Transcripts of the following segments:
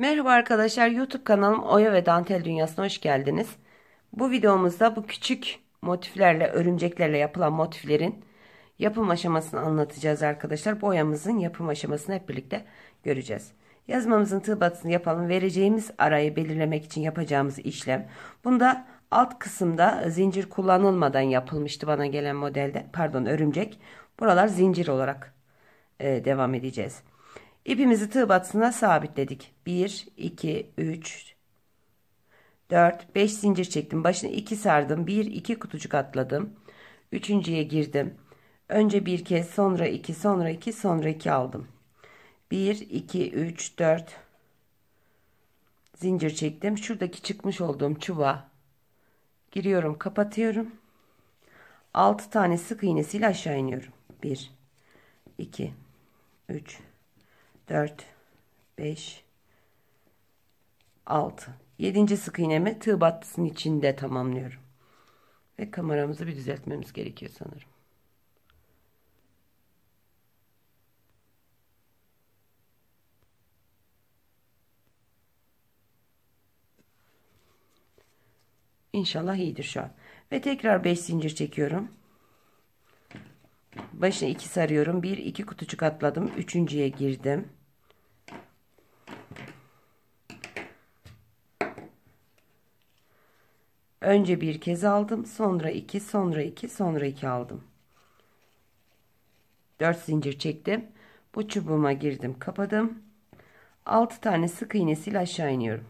Merhaba arkadaşlar YouTube kanalım Oya ve Dantel Dünyası'na hoş geldiniz. Bu videomuzda bu küçük motiflerle örümceklerle yapılan motiflerin yapım aşamasını anlatacağız arkadaşlar. boyamızın yapım aşamasını hep birlikte göreceğiz. Yazmamızın tığ yapalım. Vereceğimiz arayı belirlemek için yapacağımız işlem. Bunda alt kısımda zincir kullanılmadan yapılmıştı bana gelen modelde. Pardon örümcek. Buralar zincir olarak e, devam edeceğiz. İpimizi tığ batısına sabitledik. 1, 2, 3, 4, 5 zincir çektim. Başına 2 sardım. 1, 2 kutucuk atladım. Üçüncüye girdim. Önce bir kez sonra 2 sonra 2 sonra 2 aldım. 1, 2, 3, 4 zincir çektim. Şuradaki çıkmış olduğum çuva giriyorum kapatıyorum. 6 tane sık iğnesiyle aşağı iniyorum. 1, 2, 3, 4 5 6 7. sık iğnemi tığ battısının içinde tamamlıyorum. Ve kameramızı bir düzeltmemiz gerekiyor sanırım. İnşallah iyidir şu an. Ve tekrar 5 zincir çekiyorum. Başına 2 sarıyorum. 1 2 kutucuk atladım. 3.ye girdim. Önce bir kez aldım, sonra iki, sonra iki, sonra iki aldım. Dört zincir çektim. Bu çubuğuma girdim, kapadım. Altı tane sık iğnesiyle aşağı iniyorum.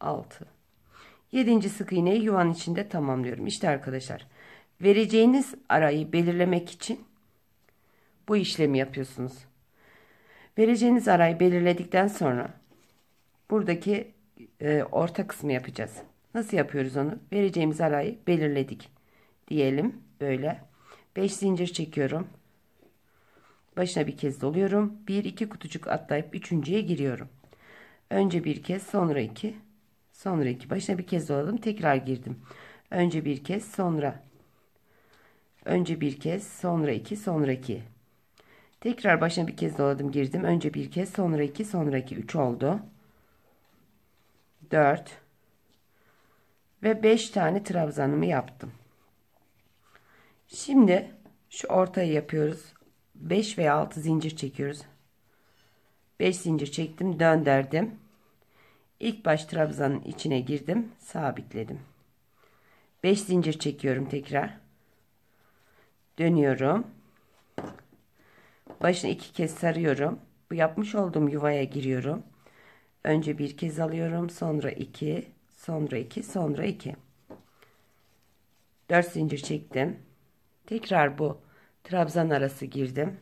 Altı. Yedinci sık iğneyi yuvanın içinde tamamlıyorum. İşte arkadaşlar vereceğiniz arayı belirlemek için bu işlemi yapıyorsunuz. Vereceğiniz arayı belirledikten sonra buradaki e, orta kısmı yapacağız. Nasıl yapıyoruz onu? Vereceğimiz alayı belirledik. Diyelim böyle. 5 zincir çekiyorum. Başına bir kez doluyorum. 1-2 kutucuk atlayıp üçüncüye giriyorum. Önce bir kez sonra iki. Sonra iki. Başına bir kez doladım. Tekrar girdim. Önce bir kez sonra. Önce bir kez sonra iki sonra iki. Tekrar başına bir kez doladım girdim. Önce bir kez sonra iki sonra iki. Üç oldu. 4 ve 5 tane trabzanımı yaptım. Şimdi şu ortayı yapıyoruz. 5 ve 6 zincir çekiyoruz. 5 zincir çektim, dönderdim. İlk baş trabzanın içine girdim, sabitledim. 5 zincir çekiyorum tekrar. Dönüyorum. Başını iki kez sarıyorum. Bu yapmış olduğum yuvaya giriyorum. Önce bir kez alıyorum. Sonra iki, Sonra iki, Sonra iki. Dört zincir çektim. Tekrar bu trabzan arası girdim.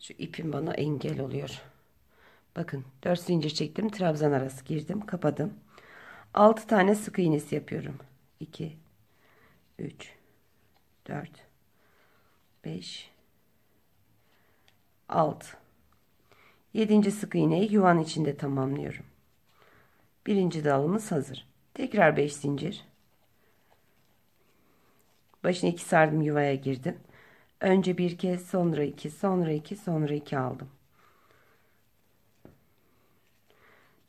Şu ipim bana engel oluyor. Bakın dört zincir çektim. Trabzan arası girdim. Kapadım. Altı tane sık iğnesi yapıyorum. İki, üç, dört, beş, 6 Yedinci sık iğneyi yuvan içinde tamamlıyorum. Birinci dalımız hazır. Tekrar beş zincir. Başına iki sardım yuvaya girdim. Önce bir kez sonra iki, sonra iki, sonra iki aldım.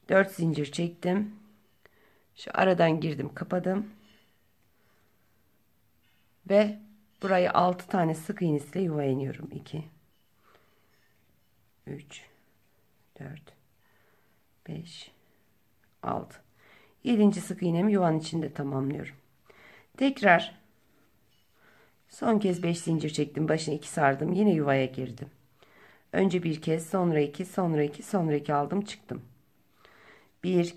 Dört zincir çektim. Şu aradan girdim kapadım. Ve burayı altı tane sık iğnesiyle yuva iniyorum. 2 3 4 5 6 7. sık iğnemi yuvan içinde tamamlıyorum. Tekrar son kez 5 zincir çektim. Başına 2 sardım. Yine yuvaya girdim. Önce bir kez, sonra 2, sonra 2, sonra 2 aldım, çıktım. 1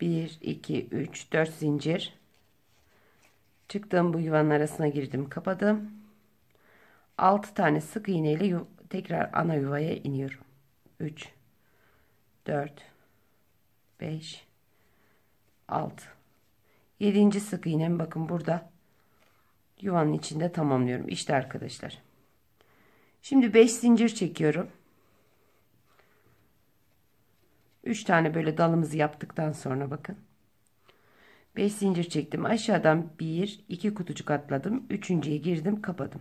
1 2 3 4 zincir çıktım bu yuvanın arasına girdim kapadım 6 tane sık iğne tekrar ana yuvaya iniyorum. 3 4 5 6 7. sık iğnemi bakın burada yuvanın içinde tamamlıyorum. İşte arkadaşlar. Şimdi 5 zincir çekiyorum. 3 tane böyle dalımızı yaptıktan sonra bakın. 5 zincir çektim. Aşağıdan 1 2 kutucuk atladım. 3.'ye girdim, kapadım.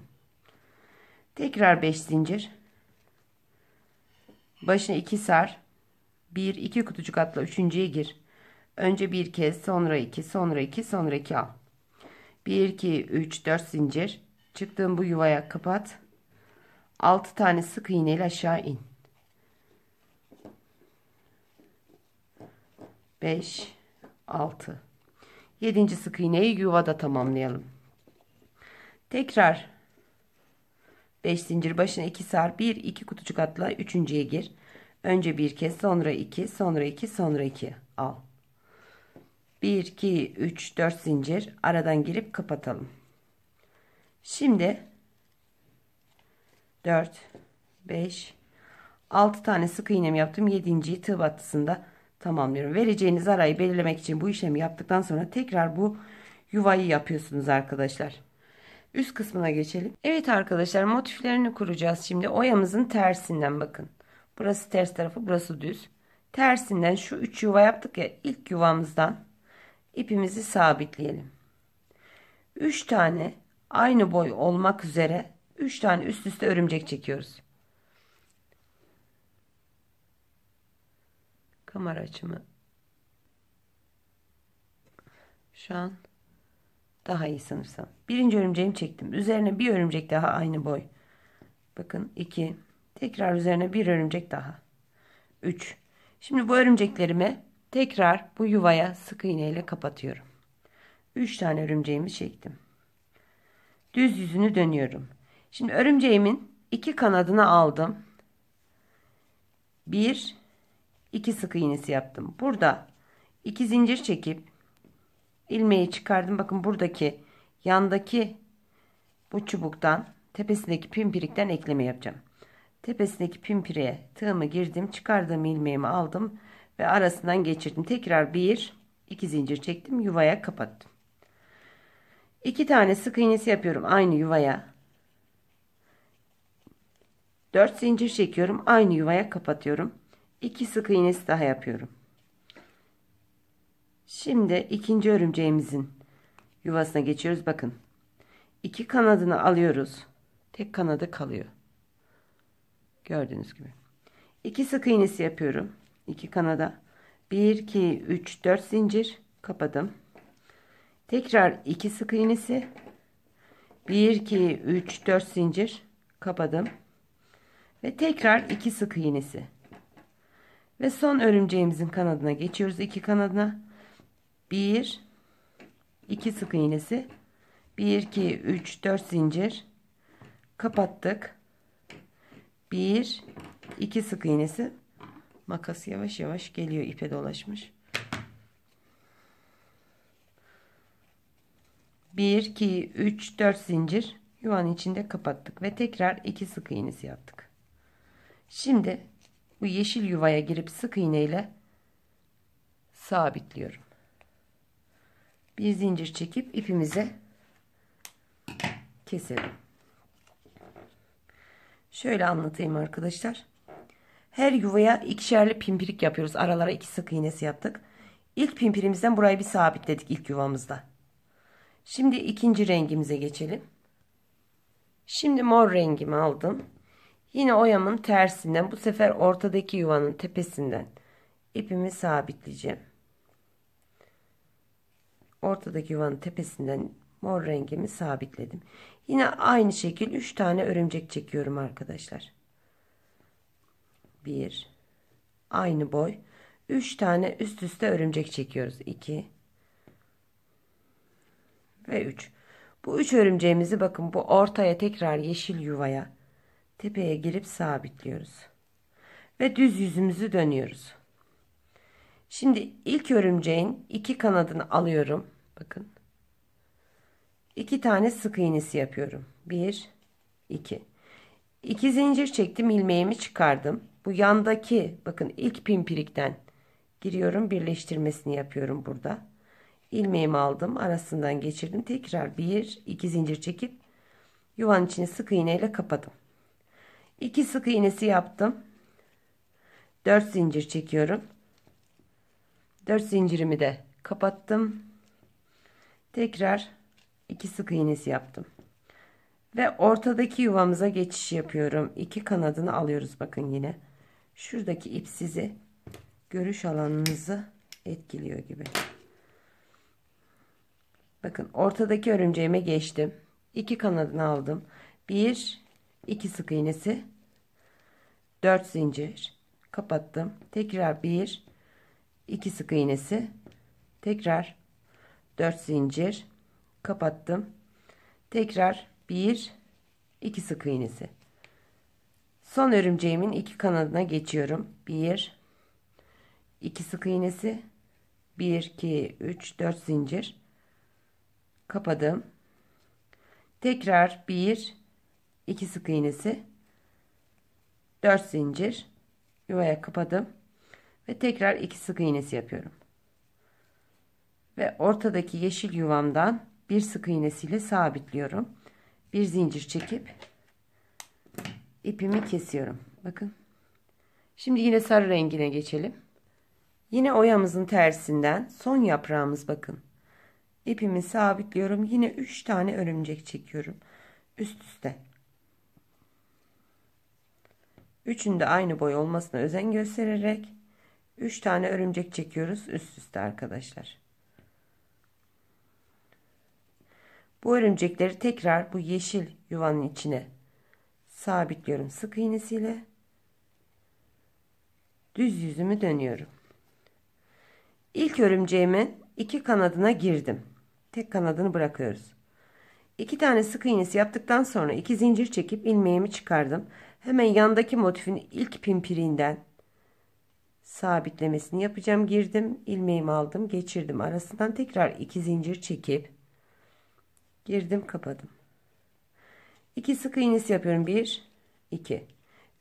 Tekrar 5 zincir. Başına 2 sar. 1 2 kutucuk atla 3.ye gir. Önce bir kez, sonra 2, sonra 2, sonra 2 al. 1 2 3 4 zincir. Çıktığım bu yuvaya kapat. 6 tane sık iğne ile aşağı in. 5 6 7. sık iğneyi yuvada tamamlayalım. Tekrar 5 zincir başına 2 sar. 1 2 kutucuk atla 3.ye gir. Önce bir kez sonra 2 sonra 2 sonra 2 al. 1 2 3 4 zincir aradan girip kapatalım. Şimdi 4 5 6 tane sık iğnem yaptım. 7.yi tığ battısında tamamlıyorum. Vereceğiniz arayı belirlemek için bu işlemi yaptıktan sonra tekrar bu yuvayı yapıyorsunuz arkadaşlar. Üst kısmına geçelim. Evet arkadaşlar motiflerini kuracağız şimdi. Oyamızın tersinden bakın. Burası ters tarafı burası düz. Tersinden şu 3 yuva yaptık ya ilk yuvamızdan ipimizi sabitleyelim. 3 tane aynı boy olmak üzere 3 tane üst üste örümcek çekiyoruz. Kamera açımı. Şu an daha iyi sanırsam. Birinci örümceğimi çektim. Üzerine bir örümcek daha aynı boy. Bakın 2. Tekrar üzerine bir örümcek daha. 3. Şimdi bu örümceklerimi tekrar bu yuvaya sık iğne ile kapatıyorum. 3 tane örümceğimi çektim. Düz yüzünü dönüyorum. Şimdi örümceğimin iki kanadını aldım. Bir, iki sık iğnesi yaptım. Burada iki zincir çekip ilmeği çıkardım. Bakın buradaki yandaki bu çubuktan tepesindeki pimpirikten ekleme yapacağım. Tepesindeki pimpiriğe tığımı girdim. Çıkardığım ilmeğimi aldım ve arasından geçirdim. Tekrar bir iki zincir çektim. Yuvaya kapattım. İki tane sık iğnesi yapıyorum aynı yuvaya. 4 zincir çekiyorum. Aynı yuvaya kapatıyorum. 2 sık iğnesi daha yapıyorum. Şimdi ikinci örümceğimizin yuvasına geçiyoruz. Bakın. iki kanadını alıyoruz. Tek kanadı kalıyor. Gördüğünüz gibi. İki sık iğnesi yapıyorum. iki kanada. 1, 2, 3, 4 zincir. Kapadım. Tekrar iki sık iğnesi. 1, 2, 3, 4 zincir. Kapadım. Ve tekrar iki sık iğnesi. Ve son örümceğimizin kanadına geçiyoruz. iki kanadına 1 2 sık iğnesi 1 2 3 4 zincir kapattık 1 2 sık iğnesi makas yavaş yavaş geliyor ipe dolaşmış 1 2 3 4 zincir yuvanın içinde kapattık ve tekrar 2 sık iğnesi yaptık şimdi bu yeşil yuvaya girip sık iğne ile sabitliyorum bir zincir çekip ipimizi keselim. Şöyle anlatayım arkadaşlar. Her yuvaya ikişerli pimpirik yapıyoruz. Aralara iki sık iğnesi yaptık. İlk pimpirimizden burayı bir sabitledik ilk yuvamızda. Şimdi ikinci rengimize geçelim. Şimdi mor rengimi aldım. Yine oyamın tersinden bu sefer ortadaki yuvanın tepesinden ipimi sabitleyeceğim ortadaki yuvanın tepesinden mor rengimi sabitledim. Yine aynı şekil 3 tane örümcek çekiyorum arkadaşlar. 1 aynı boy 3 tane üst üste örümcek çekiyoruz. 2 ve 3. Bu 3 örümceğimizi bakın bu ortaya tekrar yeşil yuvaya tepeye girip sabitliyoruz. Ve düz yüzümüzü dönüyoruz. Şimdi ilk örümceğin iki kanadını alıyorum. Bakın. İki tane sık iğnesi yapıyorum. Bir, iki. İki zincir çektim. ilmeğimi çıkardım. Bu yandaki bakın ilk pimpirikten giriyorum. Birleştirmesini yapıyorum burada. İlmeğimi aldım. Arasından geçirdim. Tekrar bir, iki zincir çekip yuvanın içini sık iğneyle kapadım. İki sık iğnesi yaptım. Dört zincir çekiyorum. 4 zincirimi de kapattım. Tekrar 2 sık iğnesi yaptım. Ve ortadaki yuvamıza geçiş yapıyorum. İki kanadını alıyoruz bakın yine. Şuradaki ip sizi görüş alanınızı etkiliyor gibi. Bakın ortadaki örümceğime geçtim. İki kanadını aldım. Bir, iki sık iğnesi. Dört zincir. Kapattım. Tekrar bir, 2 sık iğnesi tekrar 4 zincir kapattım tekrar 1 2 sık iğnesi son örümceğimin iki kanadına geçiyorum 1 2 sık iğnesi 1 2 3 4 zincir kapadım tekrar 1 2 sık iğnesi 4 zincir yuvaya kapadım ve tekrar iki sık iğnesi yapıyorum. Ve ortadaki yeşil yuvamdan bir sık iğnesiyle sabitliyorum. Bir zincir çekip ipimi kesiyorum. Bakın. Şimdi yine sarı rengine geçelim. Yine oyamızın tersinden son yaprağımız bakın. İpimi sabitliyorum. Yine 3 tane örümcek çekiyorum. Üst üste. Üçünde aynı boy olmasına özen göstererek 3 tane örümcek çekiyoruz üst üste arkadaşlar. Bu örümcekleri tekrar bu yeşil yuvanın içine sabitliyorum sık iğnesiyle. Düz yüzümü dönüyorum. İlk örümceğimin iki kanadına girdim. Tek kanadını bırakıyoruz. İki tane sık iğnesi yaptıktan sonra iki zincir çekip ilmeğimi çıkardım. Hemen yandaki motifin ilk pimpirinden sabitlemesini yapacağım. Girdim, ilmeğimi aldım, geçirdim. Arasından tekrar iki zincir çekip girdim, kapadım. 2 sık iğnesi yapıyorum. 1 2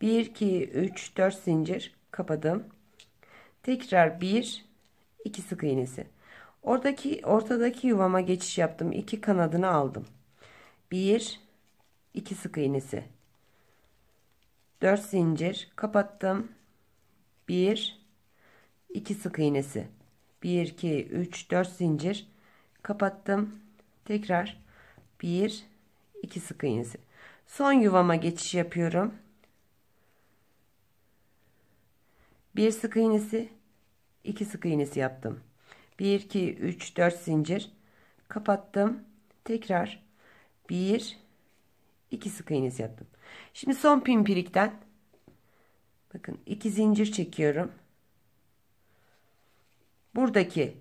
1 2 3 4 zincir kapadım. Tekrar 1 2 sık iğnesi. Oradaki ortadaki yuvama geçiş yaptım. 2 kanadını aldım. 1 2 sık iğnesi. 4 zincir kapattım. 1 2 sık iğnesi 1 2 3 4 zincir kapattım tekrar 1 2 sık iğnesi son yuvama geçiş yapıyorum 1 sık iğnesi 2 sık iğnesi yaptım 1 2 3 4 zincir kapattım tekrar 1 2 sık iğnesi yaptım şimdi son pimpirikten Bakın iki zincir çekiyorum. Buradaki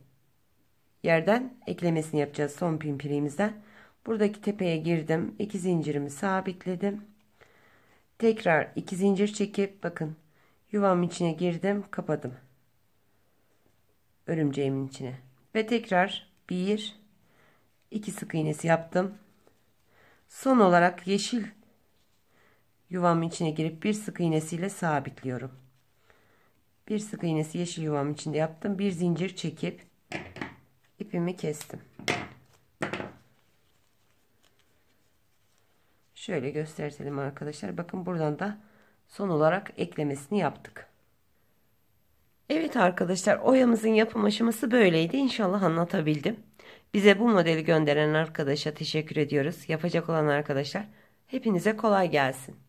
yerden eklemesini yapacağız son pimpiriğimizden. Buradaki tepeye girdim. iki zincirimi sabitledim. Tekrar iki zincir çekip bakın yuvam içine girdim kapadım. Örümceğimin içine. Ve tekrar bir iki sık iğnesi yaptım. Son olarak yeşil Yuvamın içine girip bir sık iğnesiyle sabitliyorum. Bir sık iğnesi yeşil yuvam içinde yaptım. Bir zincir çekip ipimi kestim. Şöyle göstertelim arkadaşlar. Bakın buradan da son olarak eklemesini yaptık. Evet arkadaşlar oyamızın yapım aşaması böyleydi. İnşallah anlatabildim. Bize bu modeli gönderen arkadaşa teşekkür ediyoruz. Yapacak olan arkadaşlar hepinize kolay gelsin.